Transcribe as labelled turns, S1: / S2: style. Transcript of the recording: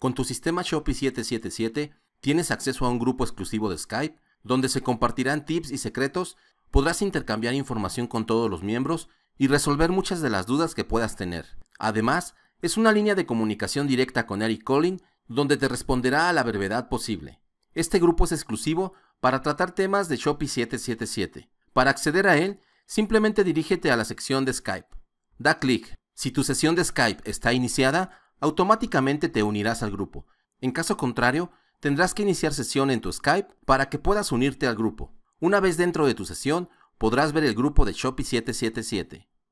S1: Con tu sistema Shopee 777 tienes acceso a un grupo exclusivo de Skype donde se compartirán tips y secretos, podrás intercambiar información con todos los miembros y resolver muchas de las dudas que puedas tener. Además, es una línea de comunicación directa con Eric Collin donde te responderá a la brevedad posible. Este grupo es exclusivo para tratar temas de Shopee 777. Para acceder a él, simplemente dirígete a la sección de Skype. Da clic. Si tu sesión de Skype está iniciada, automáticamente te unirás al grupo. En caso contrario, tendrás que iniciar sesión en tu Skype para que puedas unirte al grupo. Una vez dentro de tu sesión, podrás ver el grupo de Shopee 777.